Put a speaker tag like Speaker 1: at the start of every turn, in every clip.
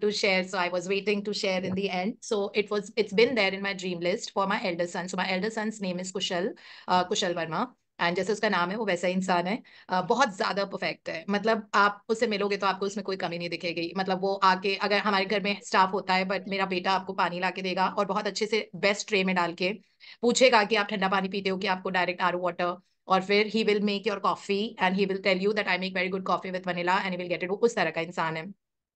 Speaker 1: to share so i was waiting to share yeah. in the end so it was it's been there in my dream list for my elder son so my elder son's name is kushal uh, kushal verma and जैसे उसका नाम है वो वैसा इंसान है uh, बहुत ज्यादा परफेक्ट है मतलब आप उससे मिलोगे तो आपको उसमें कोई कमी नहीं दिखेगी मतलब वो आके अगर हमारे घर में स्टाफ होता है बट मेरा बेटा आपको पानी ला के देगा और बहुत अच्छे से बेस्ट ट्रे में डाल के पूछेगा कि आप ठंडा पानी पीते हो कि आपको डायरेक्ट आर वाटर और फिर he will make your coffee and he will tell you that I make very good coffee with vanilla and will get it वो उस तरह का इंसान है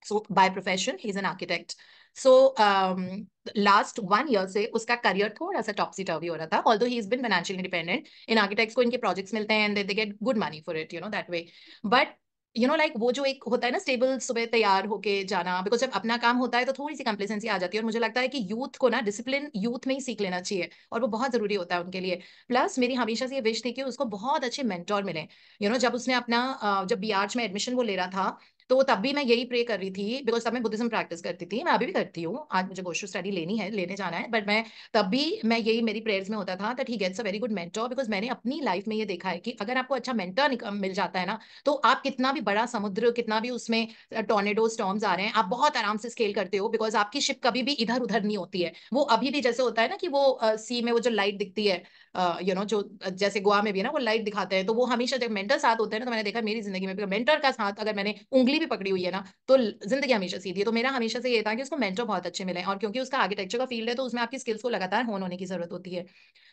Speaker 1: So by profession, he's an architect. So um, last one year से उसका career थोड़ा सा टॉपसी टर्वी हो रहा था although he is been financial independent in architects को इनके प्रोजेक्ट्स मिलते हैं and they get good money for it you know that way but you know like वो जो एक होता है ना स्टेबल सुबह तैयार होके जाना बिकॉज जब अपना काम होता है तो थोड़ी सी कंप्लेसेंसी आ जाती है और मुझे लगता है कि यूथ को ना डिसिप्लिन यूथ में ही सीख लेना चाहिए और वो बहुत जरूरी होता है उनके लिए प्लस मेरी हमेशा से ये विश थी कि उसको बहुत अच्छे मेंटोर मिले यू you नो know, जब उसने अपना जब बी आर्च में एडमिशन वो ले रहा था तो तब भी मैं यही प्रे कर रही थी बिकॉज तब मैं बुद्धिज्म प्रैक्टिस करती थी मैं अभी भी करती हूँ आज मुझे गोशु स्टडी लेनी है लेने जाना है बट मैं तब भी मैं यही मेरी प्रेयर्स में होता था that he gets a very good mentor because मैंने अपनी लाइफ में ये देखा है कि अगर आपको अच्छा मेंटर मिल जाता है ना तो आप कितना भी बड़ा समुद्र कितना भी उसमें टोनेडो स्टॉम्स आ रहे हैं आप बहुत आराम से स्केल करते हो बिकॉज आपकी शिप कभी भी इधर उधर नहीं होती है वो अभी भी जैसे होता है ना कि वो सी में वो जो लाइट दिखती है यू नो जो जैसे गोवा में भी ना वो लाइट दिखाते हैं तो वो हमेशा जब मेंटर साथ होते हैं ना तो मैंने देखा मेरी जिंदगी में मेंटर का साथ अगर मैंने उंगली भी पकड़ी हुई है ना तो जिंदगी हमेशा सीधी है तो मेरा हमेशा से ये था कि उसको मेंटर बहुत अच्छे मिले और क्योंकि उसका आर्किटेक्चर का फील्ड है तो उसमें आपकी स्किल्स को लगातार होन होने की जरूरत होती है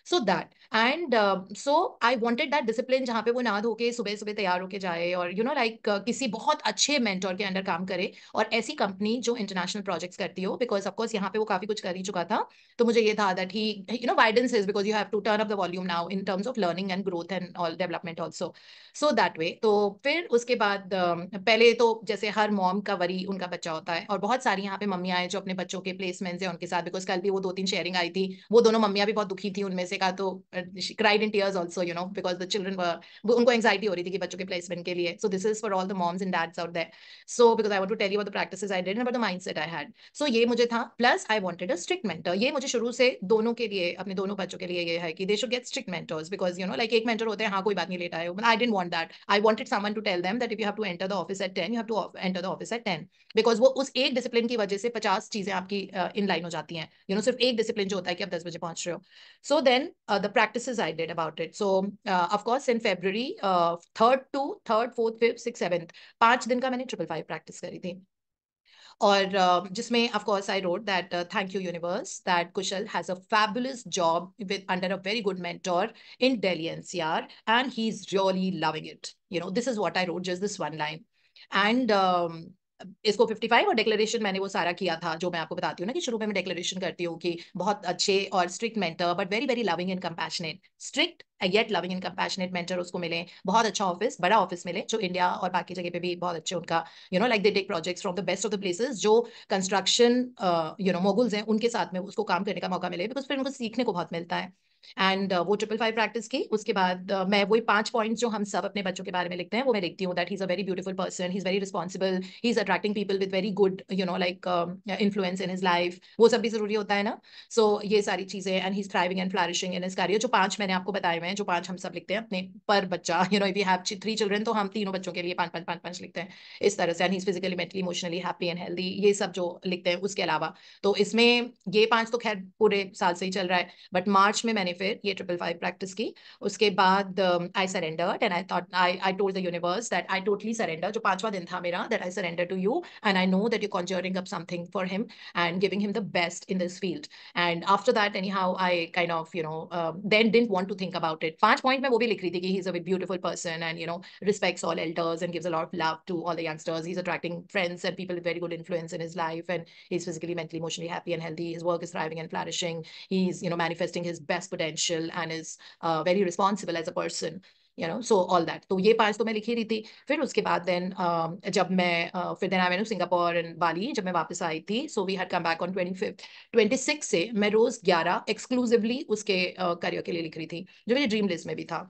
Speaker 1: so that and so I wanted that discipline जहाँ पे वो ना धो के सुबह सुबह तैयार होके जाए और यू नो लाइक किसी बहुत अच्छे मेंटोर के अंडर काम करे और ऐसी कंपनी जो इंटरनेशनल प्रोजेक्ट्स करती हो बिकॉज ऑफकोर्स यहाँ पे वो काफी कुछ कर ही चुका था तो मुझे ये था that he you know widens is because you have to turn up the volume now in terms of learning and growth and all development also so that way तो फिर उसके बाद um, पहले तो जैसे हर मॉम का worry उनका बच्चा होता है और बहुत सारी यहाँ पे मम्मियाँ हैं जो अपने बच्चों के प्लेसमेंट्स हैं उनके साथ बिकॉज कल भी वो दो तीन शेयरिंग आई थी वो दोनों मम्मियाँ भी बहुत दुखी थी उनमें से तो cried in tears also you know because the children उनको एंगजाइटी हो रही थी कि बच्चों के प्लेसमेंट के लिए so this is for all the moms in dads out there so because I want to tell you the practice I did the mindset I had so ये मुझे था plus I wanted a strict mentor ये मुझे शुरू से दोनों के लिए अपने दोनों बच्चों के लिए ये है कि they should get strict mentors because you know like एक मेंटर होते हैं हाँ कोई बात नहीं लेटा है I dent want that I wanted someone to tell them that if you have to enter the office at ten you have to enter the office at ten because वो उस एक डिसिप्लिन की वजह से पचास चीजें आपकी इन uh, लाइन हो जाती हैं यू you नो know, सिर्फ एक डिसिप्लिन जो होता है कि आप दस बजे पहुंच रहे हो so then uh, the practices I did about it. So, uh, of course, in February, uh, third to third, fourth, fifth, sixth, seventh, पांच दिन का मैंने ट्रिपल फाइव practice करी थी. just uh, me, of course I wrote that uh, thank you universe that Kushal has a fabulous job with under a very good mentor in Delhi NCR and he's really loving it. You know, this is what I wrote, just this one line. And um, इसको 55 और declaration मैंने वो सारा किया था जो मैं आपको बताती हूँ ना कि शुरू में मैं डिक्लेरेशन करती हूँ कि बहुत अच्छे और strict mentor but very very loving and compassionate strict yet loving and compassionate mentor उसको मिले बहुत अच्छा ऑफिस बड़ा ऑफिस मिले जो इंडिया और बाकी जगह पे भी बहुत अच्छे उनका you know like they take projects from the best of the places जो कंस्ट्रक्शन यू नो मोगुल्स हैं उनके साथ में उसको काम करने का मौका मिले बिकॉज फिर उनको सीखने को बहुत मिलता है एंड uh, वो ट्रिपल फाइव प्रैक्टिस की उसके बाद uh, मैं वही पांच पॉइंट्स जो हम सब अपने बच्चों के बारे में लिखते हैं वो मैं लिखती हूँ that is a very beautiful person he is very responsible he is attracting people with very good you know like influence in his life वो सब भी जरूरी होता है ना सो so, ये सारी चीजें and he is thriving and flourishing in his career जो पांच मैंने आपको बताए हुए हैं जो पांच हम सब लिखते हैं अपने पर बच्चा you know we have three children तो हम तीनों बच्चों के लिए पांच पांच पांच पांच लिखते हैं इस तरह से and he physically mentally emotionally happy and healthy ये सब जो लिखते हैं उसके अलावा तो इसमें ये पांच तो खैर पूरे साल से ही चल रहा है बट मार्च में मैंने फिर ये ट्रिपल फाइव प्रैक्टिस की उसके बाद I surrendered and I thought I I told the universe that I totally surrender जो पांचवा दिन था मेरा that I surrender to you and I know that you conjuring up something for him and giving him the best in this field and after that anyhow I kind of you know then didn't want to think about it पांच point में वो भी लिख रही थी कि he is a beautiful person and you know respects all elders and gives a lot of love to all the youngsters he is attracting friends and people with very good influence in his life and he is physically mentally emotionally happy and healthy his work is thriving and flourishing he's you know manifesting his best potential and is uh, very responsible as a person you know so all that तो ये पांच तो मैं लिख ही रही थी फिर उसके बाद देन uh, um, जब मैं uh, फिर then I went Singapore and Bali जब मैं वापस आई थी so we had come back on twenty fifth twenty six से मैं रोज ग्यारह एक्सक्लूसिवली उसके करियर uh, के लिए लिख रही थी जो मेरी ड्रीम लिस्ट में भी था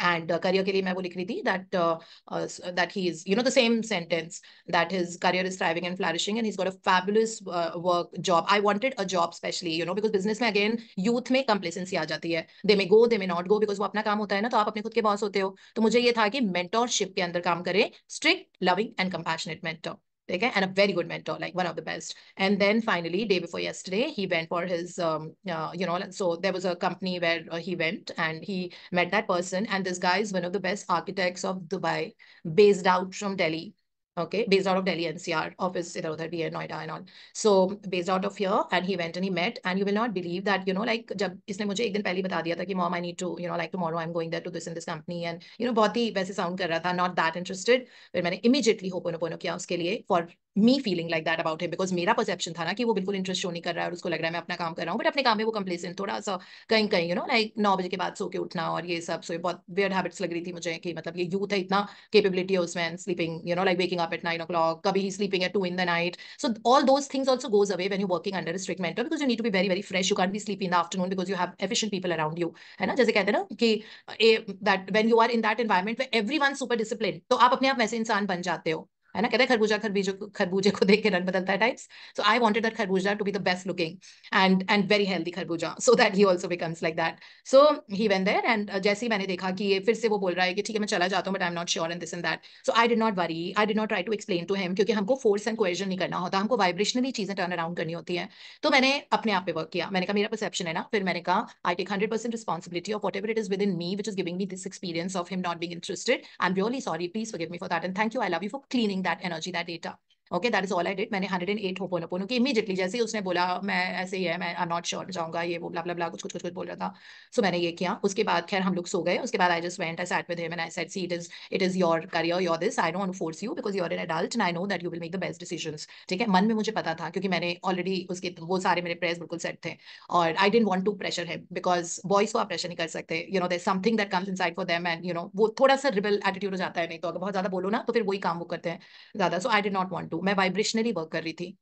Speaker 1: and uh, career ke liye main wo likh rahi thi that uh, uh, that he is you know the same sentence that his career is thriving and flourishing and he's got a fabulous uh, work job i wanted a job specially you know because business mein again youth mein complacency aa jati hai they may go they may not go because wo apna kaam hota hai na to aap apne khud ke boss hote ho to mujhe ye tha ki mentorship ke andar kaam kare strict loving and compassionate mentor okay and a very good mentor like one of the best and then finally day before yesterday he went for his um uh, you know so there was a company where uh, he went and he met that person and this guy is one of the best architects of dubai based out from delhi okay, based out of Delhi NCR, office in Uttar Noida and all. So based out of here, and he went and he met, and you will not believe that, you know, like जब इसने मुझे एक दिन पहले बता दिया था कि mom I need to, you know, like tomorrow I'm going there to this and this company and you know बहुत ही वैसे sound कर रहा था, not that interested. But मैंने immediately Hoponopono किया उसके लिए for me feeling like that about him because मेरा परसेप्शन था ना कि वो बिल्कुल इंटरेस्ट शो नहीं कर रहा है और उसको लग रहा है मैं अपना काम कर रहा हूँ बट अपने काम में वो कंप्लेसेंट थोड़ा सा कहीं कहीं यू नो लाइक नौ बजे के बाद सो के उठना और ये सब सो बहुत वेयर हैबिट्स लग रही थी मुझे कि मतलब ये यूथ है इतना केपेबिलिटी है उसमें sleeping you know like waking up at nine o'clock कभी sleeping at two in the night so all those things also goes away when you working under strict mentor because you need to be very very fresh you can be sleep in the afternoon because you have efficient people around you है ना जैसे कहते हैं ना कि that when you are in that environment way one super discipline तो आप अपने आप वैसे इंसान बन जाते हो है ना कहते हैं खरबूजा खरबीजो खरबूजे को देख के रंग बदलता है types so I wanted that खरबूजा to be the best looking and and very healthy खरबूजा so that he also becomes like that so he when there and जैसे ही मैंने देखा कि ये फिर से वो बोल रहा है कि ठीक है मैं चला जाता हूँ but I am not sure in this and that so I did not worry I did not try to explain to him क्योंकि हमको फोर्स एंड क्वेश्चन नहीं करना होता हमको वाइब्रेशनली चीजें टर्न अराउंड करनी होती है तो मैंने अपने आप पे वर्क किया मैंने कहा मेरा परसेप्शन है ना फिर मैंने कहा I take hundred percent responsibility of whatever it is within me which is giving me this experience of him not being interested I am really sorry please give me for that and thank you I love you for cleaning that energy, that data. Okay that is all I did मैंने hundred and eight पोनो की immediately जैसे ही उसने बोला मैं ऐसे ही है मैं आई नॉट श्योर जाऊंगा ये वो ब्ला ब्ला ब्ला कुछ कुछ कुछ कुछ बोल रहा था सो so, मैंने ये किया उसके बाद खैर हम लोग सो गए उसके बाद I just went I sat with him and I said see it is it is your career your this I don't force you because your an adult I know that you will make the best decision ठीक है मन में मुझे पता था क्योंकि मैंने already उसके वो सारे मेरे प्रेयर्स बिल्कुल सेट थे और I dent want to pressure है बिकॉज बॉयज को आप प्रेशर नहीं कर सकते you know they something that comes inside for them and you know वो थोड़ा सा रिबल एटीट्यूड हो जाता है नहीं तो अगर बहुत ज्यादा बोलो ना तो फिर वही काम वो करते हैं ज्यादा so I don't not want to मैं वाइब्रेशनली वर्क कर रही थी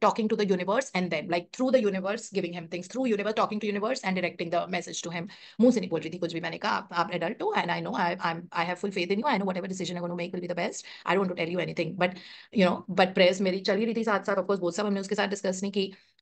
Speaker 1: talking to the universe and then like through the universe giving him things through universe talking to universe and directing the message to him i'm adult and i know I, i i have full faith in you i know whatever decision i'm going to make will be the best i don't want to tell you anything but you know but press. prayers mary of course both of discussed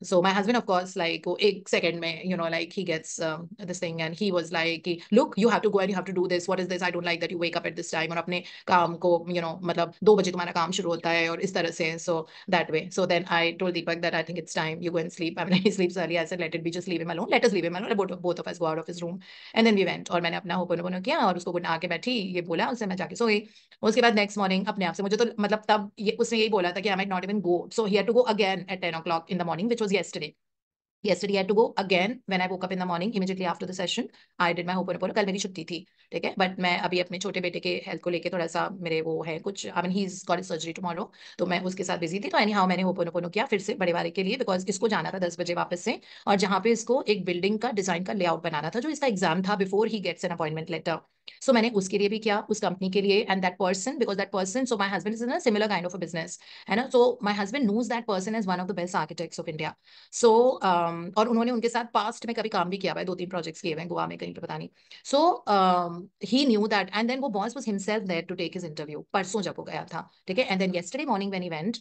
Speaker 1: so my husband of course like oh, second may you know like he gets um, this thing and he was like look you have to go and you have to do this what is this i don't like that you wake up at this time or apne kaam ko, you know matlab, do hota hai, or is that a so that way so then I told Deepak that I think it's time you go and sleep. I mean, he sleeps early. I said, let it be, just leave him alone. Let us leave him alone. Both, both of us go out of his room. And then we went. I and और मैंने अपना ho'oponopono किया और उसको good आके बैठी ये बोला उससे मैं जाके सो गई उसके बाद नेक्स्ट मॉर्निंग अपने आप से मुझे तो मतलब तब ये I यही बोला था कि I might not even go so he had to go again at ten o'clock in the morning which was yesterday yesterday I had to go again when I woke up in the morning immediately after the session I did my Ho'oponopono कल मेरी छुट्टी थी ठीक है but मैं अभी अपने छोटे बेटे के हेल्थ को लेके थोड़ा सा मेरे वो है कुछ I mean he is got surgery tomorrow तो मैं उसके साथ बिजी थी तो एनी हाउ मैंने Ho'oponopono किया फिर से बड़े वाले के लिए बिकॉज इसको जाना था दस बजे वापस से और जहाँ पे इसको एक बिल्डिंग का डिजाइन का लेआउट बनाना था जो इसका एग्जाम था before he gets an appointment letter so मैंने उसके लिए भी किया उस कंपनी के लिए and that person because that person so my husband is in similar kind of a business है ना so my husband knows that person is one of the best architects of India so और उन्होंने उनके साथ past में कभी काम भी किया भाई दो तीन प्रोजेक्ट्स किए हुए हैं गोवा में कहीं पर पता नहीं so he knew that and then वो boss was himself there to take is interview परसों जब वो गया था ठीक है and then yesterday morning when event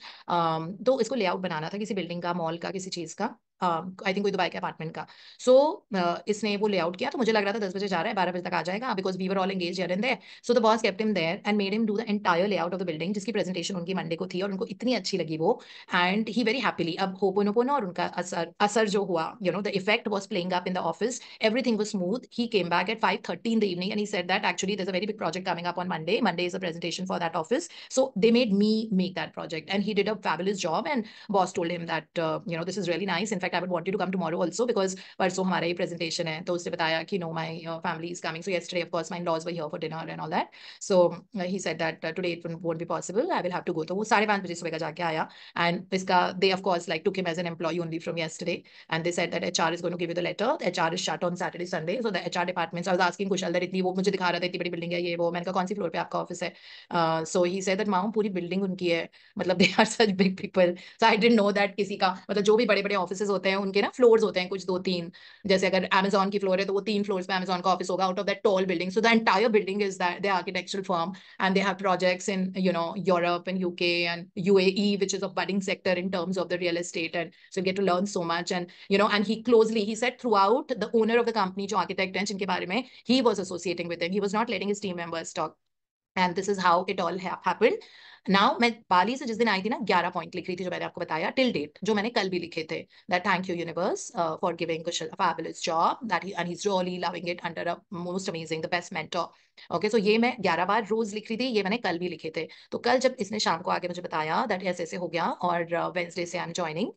Speaker 1: तो इसको लेआउट बनाना था किसी बिल्डिंग का मॉल का किसी चीज़ का आई थिंक कोई दुबई के अपार्टमेंट का सो so, uh, इसने वो लेआउट किया तो मुझे लग रहा था दस बजे जा रहा है बारह बजे तक आ जाएगा because we were all engage here and there so the boss kept him there and made him do the entire layout of the building जिसकी प्रेजेंटेशन उनकी मंडे को थी और उनको इतनी अच्छी लगी वो एंड ही वेरी हैप्पीली अब होपोनोपोनो और उनका असर असर जो हुआ you know the effect was playing up in the office everything was smooth he came back at five thirty in the evening and he said that actually this a very big project coming up on Monday Monday is a presentation for that office so they made me make that project and he did a fabulous job and boss told him that you know this is really nice in I would want you to come tomorrow also because परसों हमारा ये presentation है तो उसने बताया कि no, my uh, family is coming. So yesterday, of course, my in-laws were here for dinner and all that. So uh, he said that uh, today it won't, be possible. I will have to go. तो वो साढ़े पाँच बजे सुबह का जाके आया and इसका they of course like took him as an employee only from yesterday and they said that HR is going to give you the letter. HR is shut on Saturday, Sunday. So the HR departments, I was asking Kushal that इतनी वो मुझे दिखा रहा था इतनी बड़ी building है ये वो मैंने कहा कौन सी floor पे आपका office है uh, so he said that माम पूरी building उनकी है मतलब they are such big people so I किसी का मतलब जो भी बड़े बड़े होते हैं उनके ना फ्लोर्स होते हैं कुछ दो तीन जैसे अगर अमेजोन की फ्लोर है तो वो तीन फ्लोर्स पे अमेजोन का ऑफिस होगा out of that tall building so the entire building is that the architectural form and they have projects in you know Europe and UK and U H is a budding sector in terms of the real estate and so get to learn so much and you know and he closely he sat throughout the owner of the company जो architect हैं जिनके बारे में he was associating with him he was not letting his team members talk and this is how it all happen now मैं Bali से जिस दिन आई थी ना ग्यारह पॉइंट लिख रही थी जो मैंने आपको बताया टिल डेट जो मैंने कल भी लिखे थे that thank you universe for giving job that and is really loving it under a most amazing the best mentor okay so ये मैं ग्यारह बार रोज लिख रही थी ये मैंने कल भी लिखे थे तो कल जब इसने शाम को आगे मुझे बताया दैट ऐसे ऐसे हो गया और वेंसडे uh, से I am joining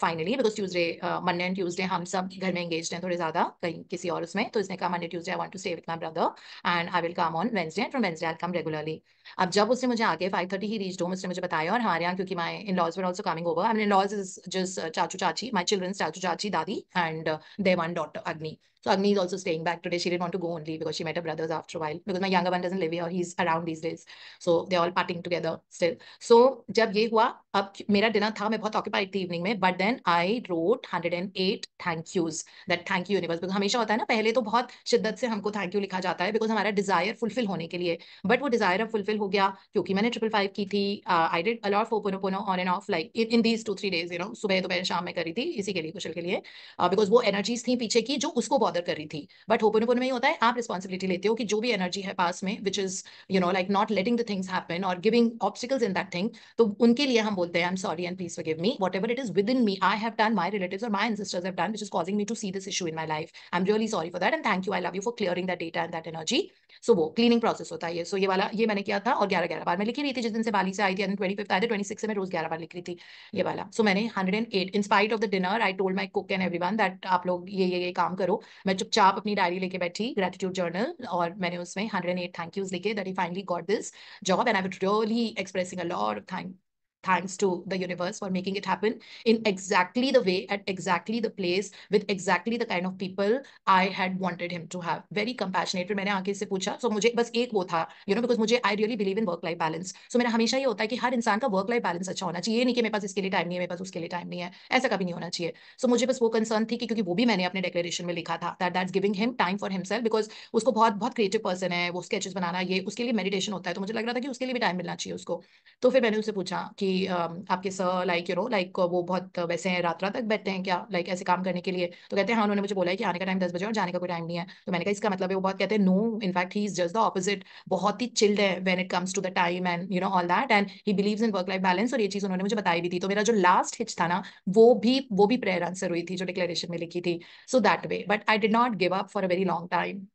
Speaker 1: finally because Tuesday Monday and Tuesday हम सब घर में एंगेज हैं थोड़े ज्यादा कहीं किसी और उसमें तो इसने कहा Monday Tuesday I want to stay with my brother and I will come on Wednesday and from Wednesday I come regularly अब जब उसने मुझे आगे five thirty he reach home उसने मुझे बताया और हमारे यहाँ क्योंकि my in laws were also coming over in laws is just चाचू चाची माई चिल्ड्रन चाचू चाची दादी and they one daughter Agni So Agni is also staying back today. She didn't want to go only because she met her brothers after a while. Because my younger one doesn't live here. He's around these days. So they're all partying together still. So जब ये हुआ अब मेरा dinner था मैं बहुत occupied थी evening में but then I wrote hundred and eight thank yous that thank you universe because हमेशा होता है ना पहले तो बहुत शिद्दत से हमको थैंक यू लिखा जाता है बिकॉज हमारा डिजायर फुलफिल होने के लिए बट वो डिजायर अब फुलफिल हो गया क्योंकि मैंने ट्रिपल फाइव की थी आई डिड अलॉट फो पोनो पोनो on and off like in these two three days you know सुबह दोपहर शाम में करी थी इसी के लिए कुशल के लिए बिकॉज uh, वो एनर्जीज थी पीछे की जो उसको बहुत बॉदर कर रही थी बट होपन ओपन में ही होता है आप रिस्पॉन्सिबिलिटी लेते हो कि जो भी एनर्जी है पास में which is you know like not letting the things happen और giving obstacles in that thing तो उनके लिए हम बोलते हैं I am sorry and please give me whatever it is within me I have done my relative और my sisters have done which is causing me to see this issue in my life I am really sorry for that and thank you I love you for clearing that data and that energy so वो cleaning process होता है ये सो ये वाला ये मैंने किया था और ग्यारह ग्यारह बार मैं लिखी रही थी जिस दिन से बाली से आई थी ट्वेंटी फिफ्थ आए थे ट्वेंटी सिक्स में रोज ग्यारह बार लिख रही थी ये वाला सो so, मैंने hundred and eight in spite of the dinner I told my cook and everyone that आप लोग ये ये ये काम करो मैं चुपचाप अपनी डायरी लेके बैठी ग्रेटिट्यूड जर्नल और मैंने उसमें hundred and eight thank yous लिखे that he finally got this job and I would really expressing a lot thank thanks to the universe for making it happen in exactly the way at exactly the place with exactly the kind of people I had wanted him to have very compassionate फिर मैंने आके इससे पूछा सो so मुझे बस एक वो था यू नो बिकॉज मुझे I really believe in work life balance so मेरा हमेशा ये होता है कि हर इंसान का वर्क लाइफ बैलेंस अच्छा होना चाहिए नहीं कि मेरे पास इसके लिए टाइम नहीं है मेरे पास उसके लिए टाइम नहीं है ऐसा कभी नहीं होना चाहिए सो so मुझे बस वो कंसर्न थी कि क्योंकि वो भी मैंने अपने डिक्लेरेशन में लिखा था that that's giving him time for himself because उसको बहुत बहुत क्रिएटिव पर्सन है वो स्केचेस बनाना ये उसके लिए मेडिटेशन होता है तो मुझे लग रहा था कि उसके लिए भी टाइम मिलना चाहिए उसको तो फिर मैंने उससे पूछा कि कि um, आपके sir like you know like वो बहुत वैसे हैं रात रात तक बैठते हैं क्या लाइक like, ऐसे काम करने के लिए तो कहते हैं हाँ उन्होंने मुझे बोला है कि आने का टाइम दस बजे और जाने का कोई टाइम नहीं है तो मैंने कहा इसका मतलब है वो बहुत कहते हैं no in fact he is just the opposite बहुत ही चिल्ड है when it comes to the time and you know all that and he believe in work life balance और ये चीज़ उन्होंने मुझे बताई भी थी तो मेरा जो लास्ट हिच था ना वो भी वो भी प्रेयर आंसर हुई थी जो डिक्लेरेशन में लिखी थी so that way but I did not give up for a very long time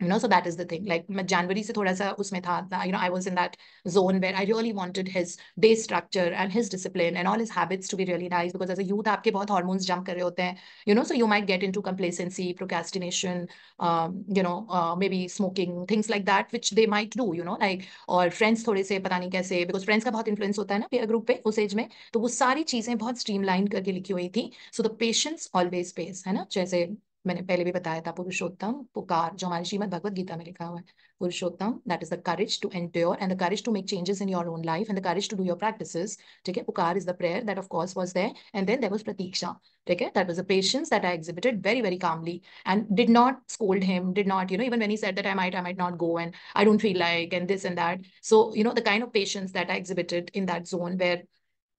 Speaker 1: you know so that is the thing like january se thoda sa usme tha you know i was in that zone where i really wanted his day structure and his discipline and all his habits to be really nice because as a youth aapke bahut hormones jump kar rahe hote hain you know so you might get into complacency procrastination um, you know uh, maybe smoking things like that which they might do you know like or friends thode se pata nahi kaise because friends ka bahut influence hota hai na peer group pe us age mein to wo sari cheezein bahut streamlined karke likhi hui thi so the patience always pays hai na jaise मैंने पहले भी बताया था पुरुषोत्तम पुकार जो हमारी श्रीमद भगवत गीता में लिखा हुआ है Purushottam that is the courage to endure and the courage to make changes in your own life and the courage to do your practices ठीक है पुकार is the prayer that of course was there and then there was प्रतीक्षा ठीक है that was the patience that I exhibited very very calmly and did not scold him did not you know even when he said that i might i might not go and i don't feel like and this and that so you know the kind of patience that i exhibited in that zone where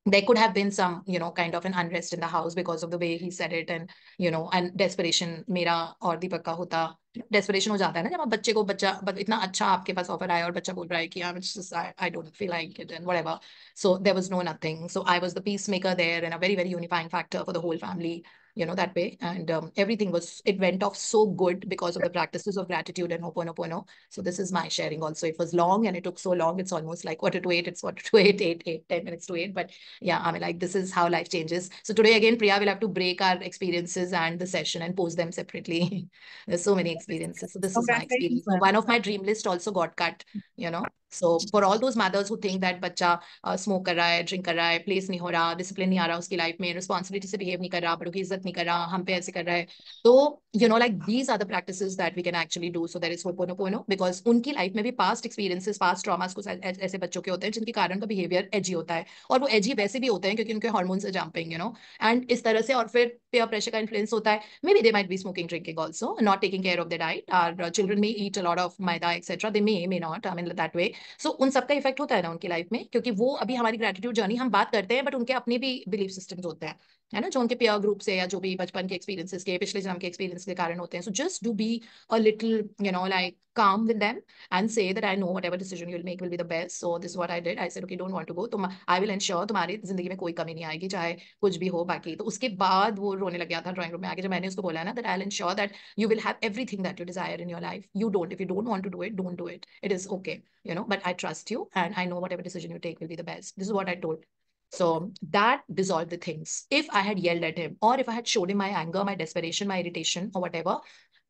Speaker 1: there could have been some you know kind of an unrest in the house because of the way he said it and you know and desperation Mera aur Deepak का hota, desperation ho जाता है ना जब आप बच्चे को but but इतना अच्छा आपके पास ऑफर आया और बच्चा बोल रहा है I'm just I, I don't feel like it and whatever so there was no nothing so I was the peacemaker there and a very very unifying factor for the whole family you know, that way. And um, everything was, it went off so good because of the practices of gratitude and Ho'oponopono. So this is my sharing also. It was long and it took so long. It's almost like quarter to eight, it's quarter to eight, eight, eight, 10 minutes to eight. But yeah, I mean, like this is how life changes. So today again, Priya will have to break our experiences and the session and post them separately. There's so many experiences. So this okay, is my experience. One of my dream list also got cut, you know. So for all those mothers who think that बच्चा uh, smoke kar raha hai, drink kar raha hai, place nahi हो रहा discipline नहीं आ रहा उसकी life में responsibility से behave नहीं कर गलत नहीं कर रहा हम पे ऐसे कर रहा है तो you know like these are the practice that we can actually do so that is ho'oponopono because उनकी लाइफ में भी पास्ट एक्सपीरियंसेस पास्ट ट्रॉमास कुछ ऐसे बच्चों के होते हैं जिनके कारण का बिहेवियर एजी होता है और वो एजी वैसे भी होते हैं क्योंकि उनके हॉर्मोन से जंपिंग यू नो एंड इस तरह से और फिर पेयर प्रेशर का इन्फ्लुएंस होता है maybe they might be smoking drinking also not taking care of the diet or children may eat a lot of maida etcetera they may may not I mean that way so उन सबका effect होता है ना उनकी लाइफ में क्योंकि वो अभी हमारी ग्रेटिट्यूड जर्नी हम बात करते हैं बट उनके अपने भी बिलीफ सिस्टम होते हैं है ना जो उनके पेयर ग्रुप से या जो भी बचपन के एक्सपीरियंसेस के पिछले जन्म के एक्सपीरियंस के कारण होते हैं so just do be a little you know like calm with them and say that I know whatever decision you make will be the best so this what I did I said okay don't want to go तो I will ensure तुम्हारी जिंदगी में कोई कमी नहीं आएगी चाहे कुछ भी हो बाकी तो उसके बाद वो रोने लग गया था ड्राइंग रूम में आगे जब मैंने उसको बोला ना that I ensure that you will have everything that you desire in your life you don't if you don't want to do it don't do it it is okay you know but I trust you and I know whatever decision you take will be the best this is what I डोट So that dissolved the things. If I had yelled at him or if I had showed him my anger, my desperation, my irritation or whatever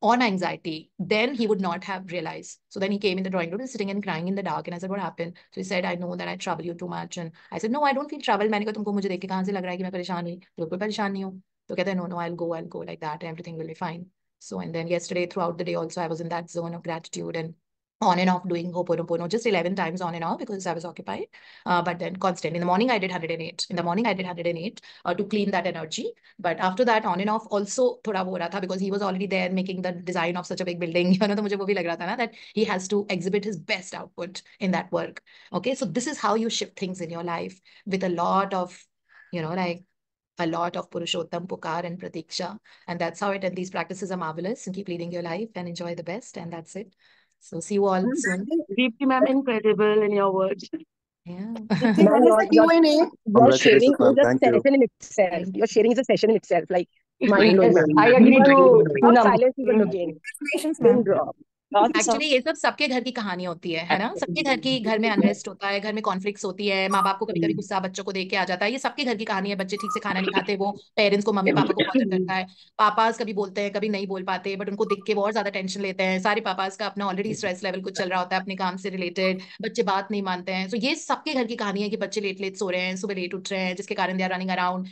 Speaker 1: on anxiety, then he would not have realized. So then he came in the drawing room and sitting and crying in the dark. And I said, what happened? So he said, I know that I trouble you too much. And I said, no, I don't feel trouble. मैंने कहा तुमको मुझे देख के कहाँ से लग रहा है कि मैं परेशान हूँ बिल्कुल परेशान नहीं हूँ तो कहते हैं So, and then yesterday throughout the day also, I was in that zone of gratitude and on and off doing Ho'oponopono just 11 times on and off because I was occupied. Uh, but then constant. In the morning, I did 108. In the morning, I did 108 uh, to clean that energy. But after that, on and off also thoda wo tha because he was already there making the design of such a big building. You know, mujhe wo bhi lag tha na, that he has to exhibit his best output in that work. Okay, so this is how you shift things in your life with a lot of, you know, like a lot of Purushottam, Pukar, and Pratiksha. And that's how it, and these practices are marvelous. And keep leading your life and enjoy the best. And that's it. So see you all soon. Deepti ma'am, incredible in your words. Yeah. Ma'am, is the Q&A. Your sharing is a session in itself. Your sharing is a session in itself. Like, My blowing. I agree to silence even again. Patience didn't drop. Actually ये सब सबके घर की कहानी होती है है ना सबके घर की घर में अनरेस्ट होता है घर में कॉन्फ्लिक्ट होती है माँ बाप को कभी कभी हम्म। गुस्सा बच्चों को देके आ जाता है ये सबके घर की कहानी है बच्चे ठीक से खाना नहीं खाते वो पेरेंट्स को मम्मी पापा को बॉर्डर करता है पापाज कभी बोलते हैं कभी नहीं बोल पाते बट उनको देख के बहुत ज्यादा टेंशन लेते हैं सारे पापाज का अपना ऑलरेडी स्ट्रेस लेवल कुछ चल रहा होता है अपने काम से रिलेटेड बच्चे बात नहीं मानते हैं सो ये सबके घर की कहानी है कि बच्चे लेट लेट सो रहे हैं सुबह लेट उठ रहे हैं जिसके कारण they are running around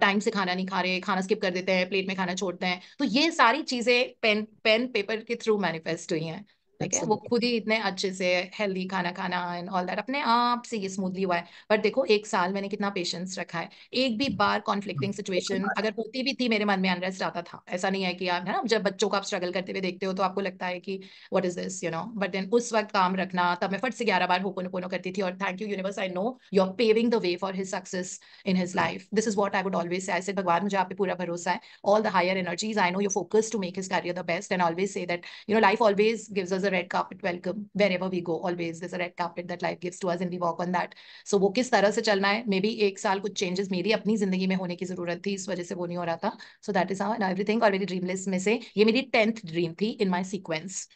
Speaker 1: time से खाना नहीं खा रहे खाना स्किप कर देते हैं प्लेट में खाना छोड़ते हैं तो ये सारी चीजें पेन पेन पेपर के थ्रू मैनिफेस्ट Yeah. ठीक है वो खुद ही इतने अच्छे से हेल्दी खाना खाना एंड ऑल दैट अपने आप से ये स्मूथली हुआ है बट देखो एक साल मैंने कितना पेशेंस रखा है एक भी हम्म। बार कॉन्फ्लिक्टिंग हम्म, सिचुएशन तो अगर होती भी थी मेरे मन में अनरेस्ट आता था ऐसा नहीं है कि आप है ना जब बच्चों को आप स्ट्रगल करते हुए देखते हो तो आपको लगता है कि what is this you know but then उस वक्त काम रखना तब मैं फट से ग्यारह बार होपोनोपोनो करती थी और thank you universe I know you are paving the way for his success in his life this is what I would always say I भगवान मुझे आप पे पूरा भरोसा है all the higher energies I know you focus to make his career the best and always say that you know life always gives a red carpet welcome wherever we go. Always there's a red carpet that life gives to us and we walk on that. So वो किस तरह से चलना है may be एक साल कुछ changes मेरी अपनी जिंदगी में होने की जरूरत थी इस वजह से वो नहीं हो रहा था so that is how everything और मेरी ड्रीम लिस्ट में से ये मेरी टेंथ ड्रीम थी इन माई सीक्वेंस